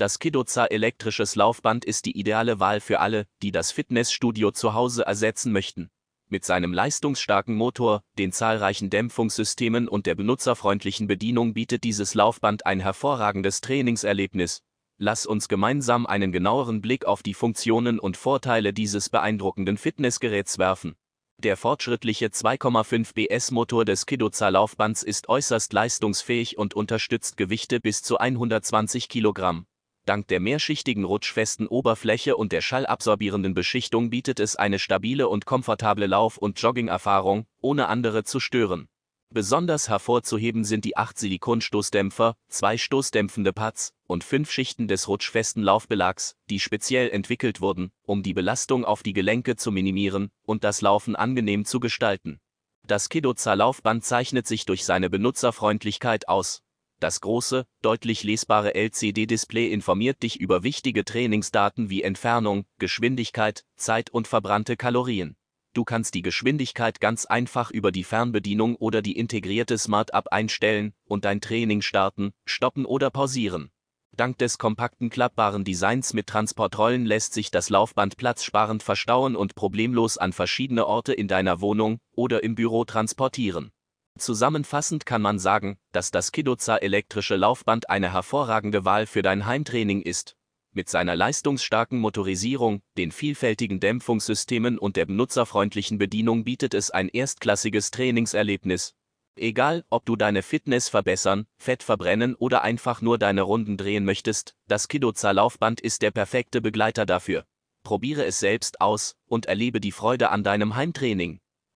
Das Kidoza elektrisches Laufband ist die ideale Wahl für alle, die das Fitnessstudio zu Hause ersetzen möchten. Mit seinem leistungsstarken Motor, den zahlreichen Dämpfungssystemen und der benutzerfreundlichen Bedienung bietet dieses Laufband ein hervorragendes Trainingserlebnis. Lass uns gemeinsam einen genaueren Blick auf die Funktionen und Vorteile dieses beeindruckenden Fitnessgeräts werfen. Der fortschrittliche 2,5 BS Motor des Kidoza Laufbands ist äußerst leistungsfähig und unterstützt Gewichte bis zu 120 Kilogramm. Dank der mehrschichtigen rutschfesten Oberfläche und der schallabsorbierenden Beschichtung bietet es eine stabile und komfortable Lauf- und Joggingerfahrung, ohne andere zu stören. Besonders hervorzuheben sind die 8 Silikonstoßdämpfer, 2 stoßdämpfende Pads und 5 Schichten des rutschfesten Laufbelags, die speziell entwickelt wurden, um die Belastung auf die Gelenke zu minimieren und das Laufen angenehm zu gestalten. Das Kidoza Laufband zeichnet sich durch seine Benutzerfreundlichkeit aus das große, deutlich lesbare LCD-Display informiert dich über wichtige Trainingsdaten wie Entfernung, Geschwindigkeit, Zeit und verbrannte Kalorien. Du kannst die Geschwindigkeit ganz einfach über die Fernbedienung oder die integrierte Smart App einstellen und dein Training starten, stoppen oder pausieren. Dank des kompakten klappbaren Designs mit Transportrollen lässt sich das Laufband platzsparend verstauen und problemlos an verschiedene Orte in deiner Wohnung oder im Büro transportieren. Zusammenfassend kann man sagen, dass das Kidoza elektrische Laufband eine hervorragende Wahl für dein Heimtraining ist. Mit seiner leistungsstarken Motorisierung, den vielfältigen Dämpfungssystemen und der benutzerfreundlichen Bedienung bietet es ein erstklassiges Trainingserlebnis. Egal, ob du deine Fitness verbessern, Fett verbrennen oder einfach nur deine Runden drehen möchtest, das Kidoza Laufband ist der perfekte Begleiter dafür. Probiere es selbst aus und erlebe die Freude an deinem Heimtraining.